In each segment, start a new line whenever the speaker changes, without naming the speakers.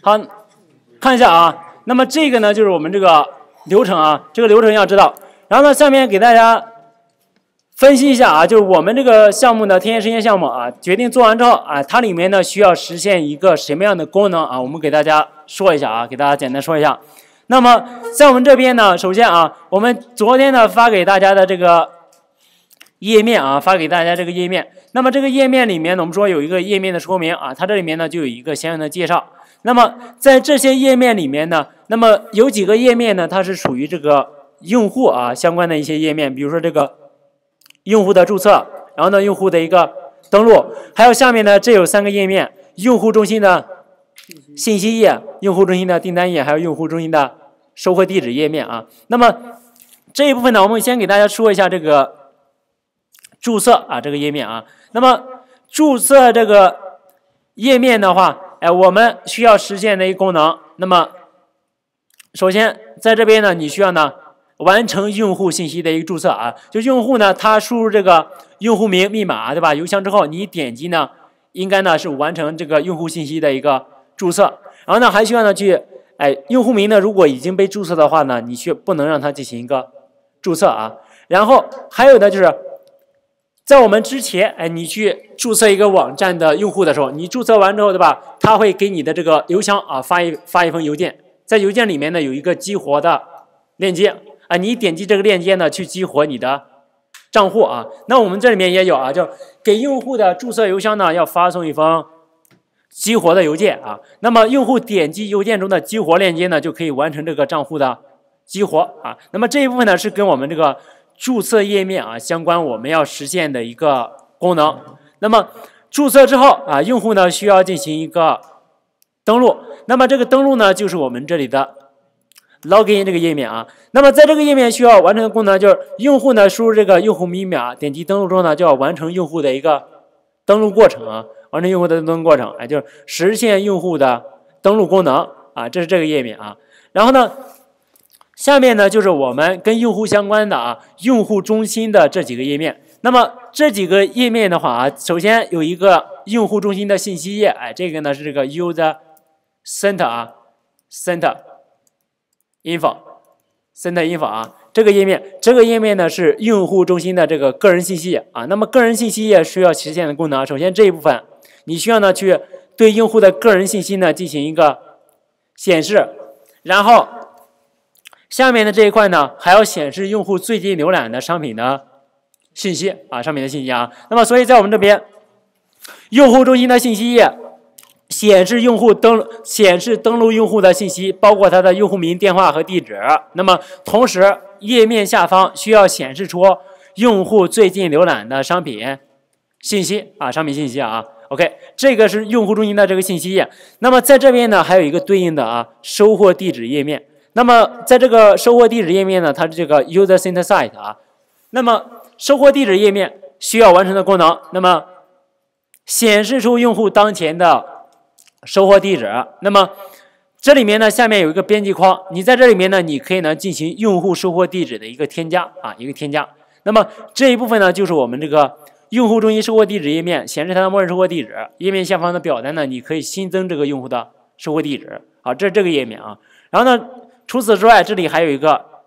好，看一下啊，那么这个呢就是我们这个流程啊，这个流程要知道。然后呢，下面给大家分析一下啊，就是我们这个项目的天线实验项目啊，决定做完之后啊，它里面呢需要实现一个什么样的功能啊？我们给大家说一下啊，给大家简单说一下。那么在我们这边呢，首先啊，我们昨天呢发给大家的这个页面啊，发给大家这个页面。那么这个页面里面呢，我们说有一个页面的说明啊，它这里面呢就有一个相应的介绍。那么，在这些页面里面呢，那么有几个页面呢？它是属于这个用户啊相关的一些页面，比如说这个用户的注册，然后呢，用户的一个登录，还有下面呢，这有三个页面：用户中心的信息页、用户中心的订单页，还有用户中心的收货地址页面啊。那么这一部分呢，我们先给大家说一下这个注册啊这个页面啊。那么注册这个页面的话。哎，我们需要实现的一个功能。那么，首先在这边呢，你需要呢完成用户信息的一个注册啊。就用户呢，他输入这个用户名、密码，对吧？邮箱之后，你点击呢，应该呢是完成这个用户信息的一个注册。然后呢，还需要呢去，哎，用户名呢，如果已经被注册的话呢，你去不能让它进行一个注册啊。然后还有的就是。在我们之前，哎，你去注册一个网站的用户的时候，你注册完之后，对吧？他会给你的这个邮箱啊发一发一封邮件，在邮件里面呢有一个激活的链接啊，你点击这个链接呢去激活你的账户啊。那我们这里面也有啊，叫给用户的注册邮箱呢要发送一封激活的邮件啊。那么用户点击邮件中的激活链接呢，就可以完成这个账户的激活啊。那么这一部分呢是跟我们这个。注册页面啊，相关我们要实现的一个功能。那么注册之后啊，用户呢需要进行一个登录。那么这个登录呢，就是我们这里的 login 这个页面啊。那么在这个页面需要完成的功能就是，用户呢输入这个用户密码，点击登录之后呢，就要完成用户的一个登录过程啊，完成用户的登录过程，哎，就是实现用户的登录功能啊，这是这个页面啊。然后呢？下面呢就是我们跟用户相关的啊，用户中心的这几个页面。那么这几个页面的话啊，首先有一个用户中心的信息页，哎，这个呢是这个 user center 啊，center info，center info 啊，这个页面，这个页面呢是用户中心的这个个人信息啊。那么个人信息页需要实现的功能，首先这一部分，你需要呢去对用户的个人信息呢进行一个显示，然后。下面的这一块呢，还要显示用户最近浏览的商品的信息啊，商品的信息啊。那么，所以在我们这边，用户中心的信息页显示用户登显示登录用户的信息，包括他的用户名、电话和地址。那么，同时页面下方需要显示出用户最近浏览的商品信息啊，商品信息啊。OK，这个是用户中心的这个信息页。那么，在这边呢，还有一个对应的啊，收货地址页面。那么，在这个收货地址页面呢，它是这个 user center site 啊。那么，收货地址页面需要完成的功能，那么显示出用户当前的收货地址。那么，这里面呢，下面有一个编辑框，你在这里面呢，你可以呢进行用户收货地址的一个添加啊，一个添加。那么这一部分呢，就是我们这个用户中心收货地址页面显示它的默认收货地址。页面下方的表单呢，你可以新增这个用户的收货地址。好，这是这个页面啊。然后呢？除此之外，这里还有一个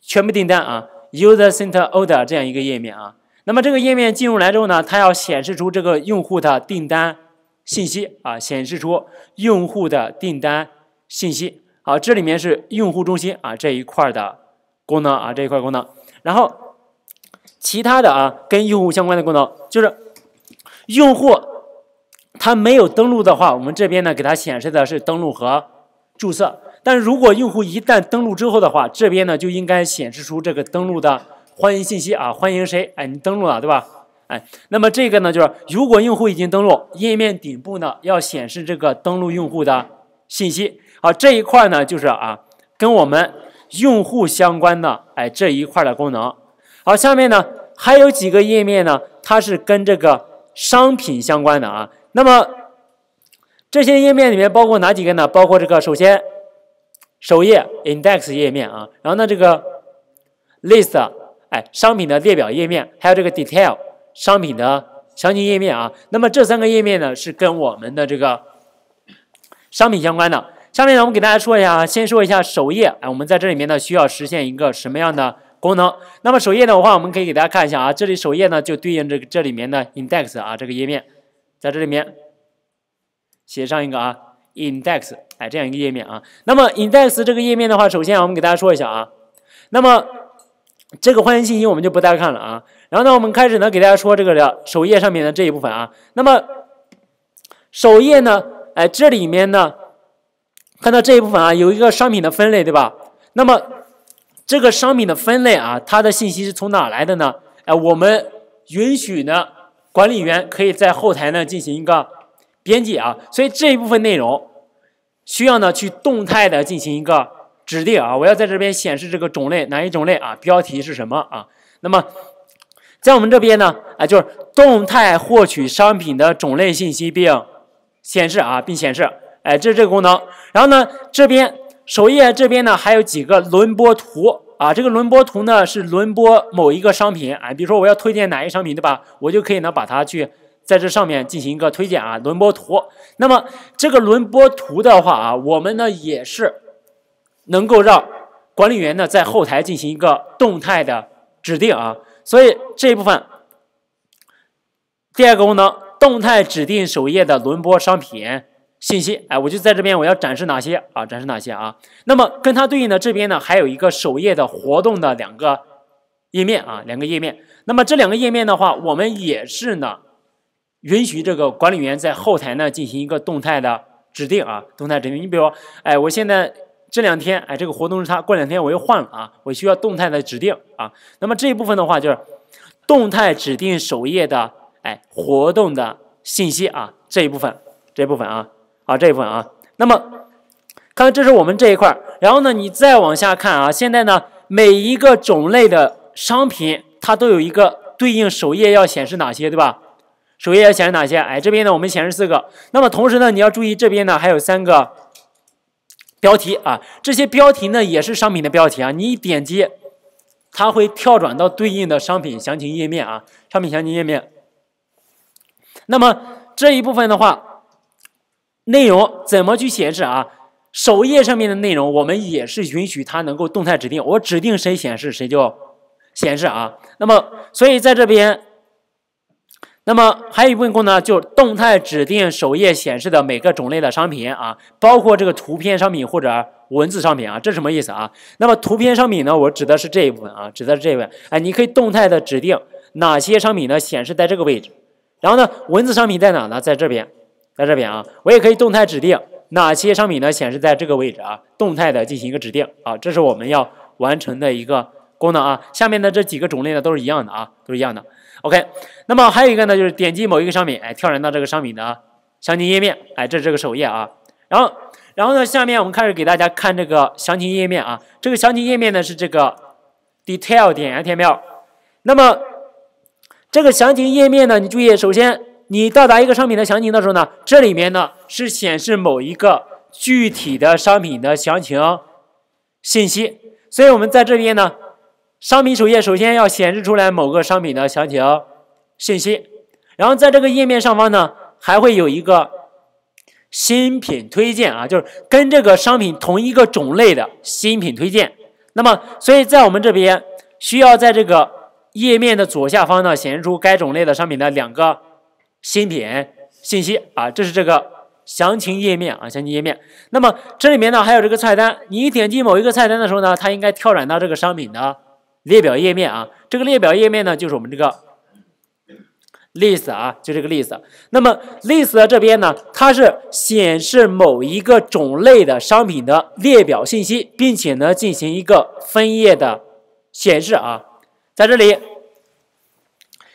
全部订单啊，user center order 这样一个页面啊。那么这个页面进入来之后呢，它要显示出这个用户的订单信息啊，显示出用户的订单信息。好，这里面是用户中心啊这一块的功能啊这一块功能。然后其他的啊跟用户相关的功能，就是用户他没有登录的话，我们这边呢给他显示的是登录和注册。但是如果用户一旦登录之后的话，这边呢就应该显示出这个登录的欢迎信息啊，欢迎谁？哎，你登录了对吧？哎，那么这个呢就是，如果用户已经登录，页面顶部呢要显示这个登录用户的信息。好，这一块呢就是啊，跟我们用户相关的哎这一块的功能。好，下面呢还有几个页面呢，它是跟这个商品相关的啊。那么这些页面里面包括哪几个呢？包括这个首先。首页 index 页面啊，然后呢这个 list 哎商品的列表页面，还有这个 detail 商品的详情页面啊，那么这三个页面呢是跟我们的这个商品相关的。下面呢我们给大家说一下啊，先说一下首页，哎我们在这里面呢需要实现一个什么样的功能？那么首页的话，我们可以给大家看一下啊，这里首页呢就对应这个这里面的 index 啊这个页面，在这里面写上一个啊。index 哎，这样一个页面啊。那么 index 这个页面的话，首先我们给大家说一下啊。那么这个欢迎信息我们就不再看了啊。然后呢，我们开始呢给大家说这个首页上面的这一部分啊。那么首页呢，哎，这里面呢，看到这一部分啊，有一个商品的分类，对吧？那么这个商品的分类啊，它的信息是从哪来的呢？哎，我们允许呢管理员可以在后台呢进行一个。编辑啊，所以这一部分内容需要呢去动态的进行一个指定啊，我要在这边显示这个种类哪一种类啊，标题是什么啊？那么在我们这边呢，啊，就是动态获取商品的种类信息并显示啊，并显示，哎，这是这个功能。然后呢，这边首页这边呢还有几个轮播图啊，这个轮播图呢是轮播某一个商品啊，比如说我要推荐哪一商品对吧？我就可以呢把它去。在这上面进行一个推荐啊，轮播图。那么这个轮播图的话啊，我们呢也是能够让管理员呢在后台进行一个动态的指定啊。所以这一部分，第二个功能，动态指定首页的轮播商品信息。哎，我就在这边我要展示哪些啊？展示哪些啊？那么跟它对应的这边呢，还有一个首页的活动的两个页面啊，两个页面。那么这两个页面的话，我们也是呢。允许这个管理员在后台呢进行一个动态的指定啊，动态指定。你比如哎，我现在这两天，哎，这个活动是他，过两天我又换了啊，我需要动态的指定啊。那么这一部分的话就是动态指定首页的哎活动的信息啊，这一部分，这一部分啊，啊这一部分啊。那么，看这是我们这一块儿，然后呢，你再往下看啊，现在呢每一个种类的商品，它都有一个对应首页要显示哪些，对吧？首页显示哪些？哎，这边呢，我们显示四个。那么同时呢，你要注意这边呢还有三个标题啊。这些标题呢也是商品的标题啊。你一点击，它会跳转到对应的商品详情页面啊。商品详情页面。那么这一部分的话，内容怎么去显示啊？首页上面的内容我们也是允许它能够动态指定，我指定谁显示谁就显示啊。那么所以在这边。那么还有一部分功能，就是动态指定首页显示的每个种类的商品啊，包括这个图片商品或者文字商品啊，这什么意思啊？那么图片商品呢，我指的是这一部分啊，指的是这一部分。哎，你可以动态的指定哪些商品呢显示在这个位置，然后呢，文字商品在哪呢？在这边，在这边啊，我也可以动态指定哪些商品呢显示在这个位置啊，动态的进行一个指定啊，这是我们要完成的一个。功能啊，下面的这几个种类呢都是一样的啊，都是一样的。OK，那么还有一个呢，就是点击某一个商品，哎，跳转到这个商品的详情页面，哎，这是这个首页啊。然后，然后呢，下面我们开始给大家看这个详情页面啊。这个详情页面呢是这个 detail 点 html。那么这个详情页面呢，你注意，首先你到达一个商品的详情的时候呢，这里面呢是显示某一个具体的商品的详情信息，所以我们在这边呢。商品首页首先要显示出来某个商品的详情信息，然后在这个页面上方呢还会有一个新品推荐啊，就是跟这个商品同一个种类的新品推荐。那么，所以在我们这边需要在这个页面的左下方呢显示出该种类的商品的两个新品信息啊，这是这个详情页面啊，详情页面。那么这里面呢还有这个菜单，你点击某一个菜单的时候呢，它应该跳转到这个商品的。列表页面啊，这个列表页面呢，就是我们这个 list 啊，就这个 list。那么 list 这边呢，它是显示某一个种类的商品的列表信息，并且呢进行一个分页的显示啊，在这里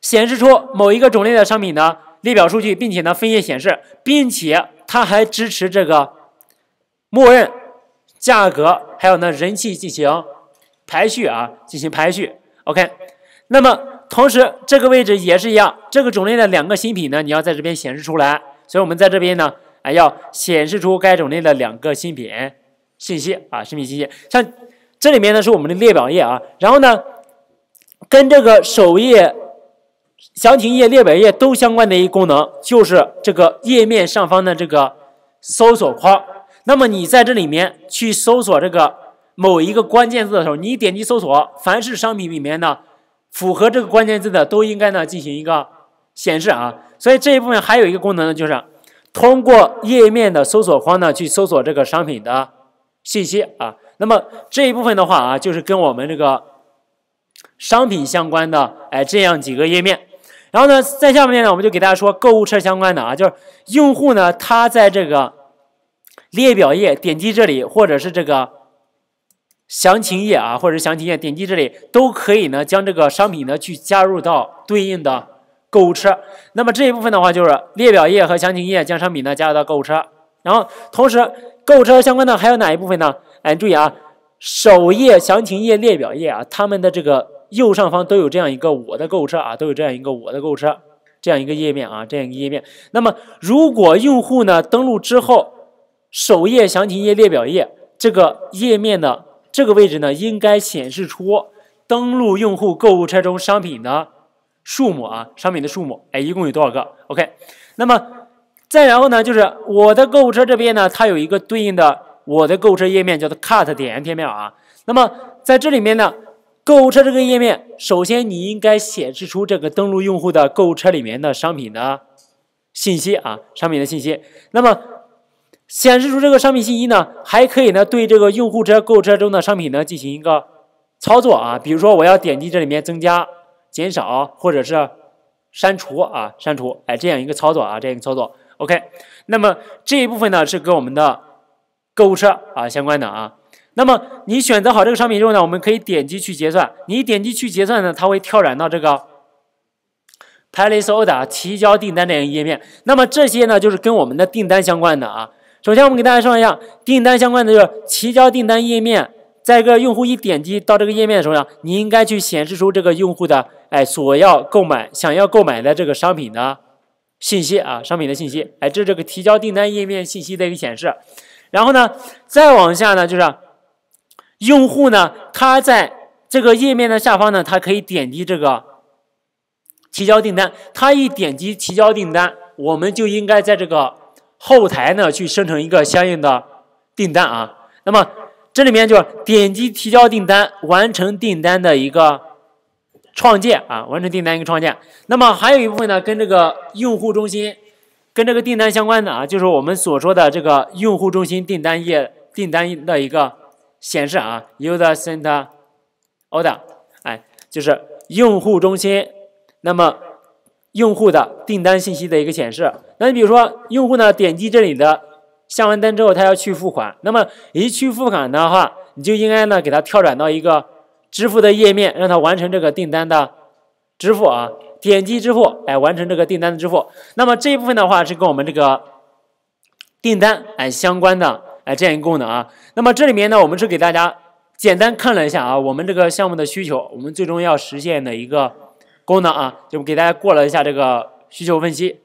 显示出某一个种类的商品的列表数据，并且呢分页显示，并且它还支持这个默认价格，还有呢人气进行。排序啊，进行排序，OK。那么同时，这个位置也是一样，这个种类的两个新品呢，你要在这边显示出来。所以我们在这边呢，哎，要显示出该种类的两个新品信息啊，新品信息。像这里面呢是我们的列表页啊，然后呢，跟这个首页、详情页、列表页都相关的一个功能，就是这个页面上方的这个搜索框。那么你在这里面去搜索这个。某一个关键字的时候，你点击搜索，凡是商品里面的符合这个关键字的，都应该呢进行一个显示啊。所以这一部分还有一个功能呢，就是通过页面的搜索框呢去搜索这个商品的信息啊。那么这一部分的话啊，就是跟我们这个商品相关的哎这样几个页面。然后呢，在下面呢，我们就给大家说购物车相关的啊，就是用户呢他在这个列表页点击这里，或者是这个。详情页啊，或者详情页点击这里都可以呢，将这个商品呢去加入到对应的购物车。那么这一部分的话就是列表页和详情页将商品呢加入到购物车。然后同时购物车相关的还有哪一部分呢？哎，注意啊，首页、详情页、列表页啊，他们的这个右上方都有这样一个我的购物车啊，都有这样一个我的购物车这样一个页面啊，这样一个页面。那么如果用户呢登录之后，首页、详情页、列表页这个页面的。这个位置呢，应该显示出登录用户购物车中商品的数目啊，商品的数目，哎，一共有多少个？OK。那么再然后呢，就是我的购物车这边呢，它有一个对应的我的购物车页面，叫做 Cart 页面啊。那么在这里面呢，购物车这个页面，首先你应该显示出这个登录用户的购物车里面的商品的信息啊，商品的信息。那么显示出这个商品信息呢，还可以呢对这个用户车购物车中的商品呢进行一个操作啊，比如说我要点击这里面增加、减少或者是删除啊，删除，哎这样一个操作啊，这样一个操作，OK，那么这一部分呢是跟我们的购物车啊相关的啊，那么你选择好这个商品之后呢，我们可以点击去结算，你点击去结算呢，它会跳转到这个 place order 提交订单这样一个页面，那么这些呢就是跟我们的订单相关的啊。首先，我们给大家说一下订单相关的，就是提交订单页面。在一个，用户一点击到这个页面的时候呢，你应该去显示出这个用户的哎所要购买、想要购买的这个商品的信息啊，商品的信息。哎，这是这个提交订单页面信息的一个显示。然后呢，再往下呢，就是用户呢，他在这个页面的下方呢，他可以点击这个提交订单。他一点击提交订单，我们就应该在这个。后台呢，去生成一个相应的订单啊。那么这里面就点击提交订单，完成订单的一个创建啊，完成订单一个创建。那么还有一部分呢，跟这个用户中心、跟这个订单相关的啊，就是我们所说的这个用户中心订单页订单的一个显示啊，User Center Order，哎，就是用户中心，那么用户的订单信息的一个显示。那你比如说，用户呢点击这里的下完单之后，他要去付款。那么一去付款的话，你就应该呢给他跳转到一个支付的页面，让他完成这个订单的支付啊。点击支付，哎，完成这个订单的支付。那么这一部分的话是跟我们这个订单哎相关的哎这样一个功能啊。那么这里面呢，我们是给大家简单看了一下啊，我们这个项目的需求，我们最终要实现的一个功能啊，就给大家过了一下这个需求分析。